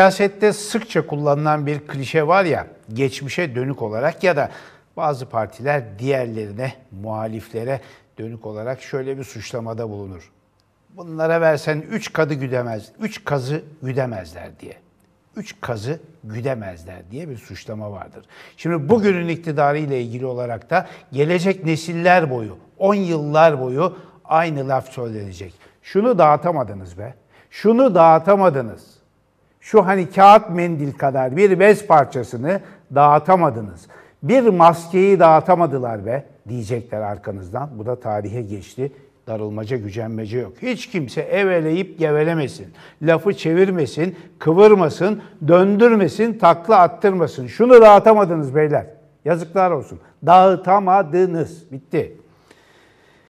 Siyasette sıkça kullanılan bir klişe var ya, geçmişe dönük olarak ya da bazı partiler diğerlerine, muhaliflere dönük olarak şöyle bir suçlamada bulunur. Bunlara versen üç kadı güdemez, üç kazı güdemezler diye. Üç kazı güdemezler diye bir suçlama vardır. Şimdi bugünün iktidarı ile ilgili olarak da gelecek nesiller boyu, on yıllar boyu aynı laf söylenecek. Şunu dağıtamadınız be, şunu dağıtamadınız şu hani kağıt mendil kadar bir bez parçasını dağıtamadınız. Bir maskeyi dağıtamadılar be diyecekler arkanızdan. Bu da tarihe geçti. Darılmaca, gücenmece yok. Hiç kimse eveleyip gevelemesin. Lafı çevirmesin, kıvırmasın, döndürmesin, takla attırmasın. Şunu dağıtamadınız beyler. Yazıklar olsun. Dağıtamadınız. Bitti.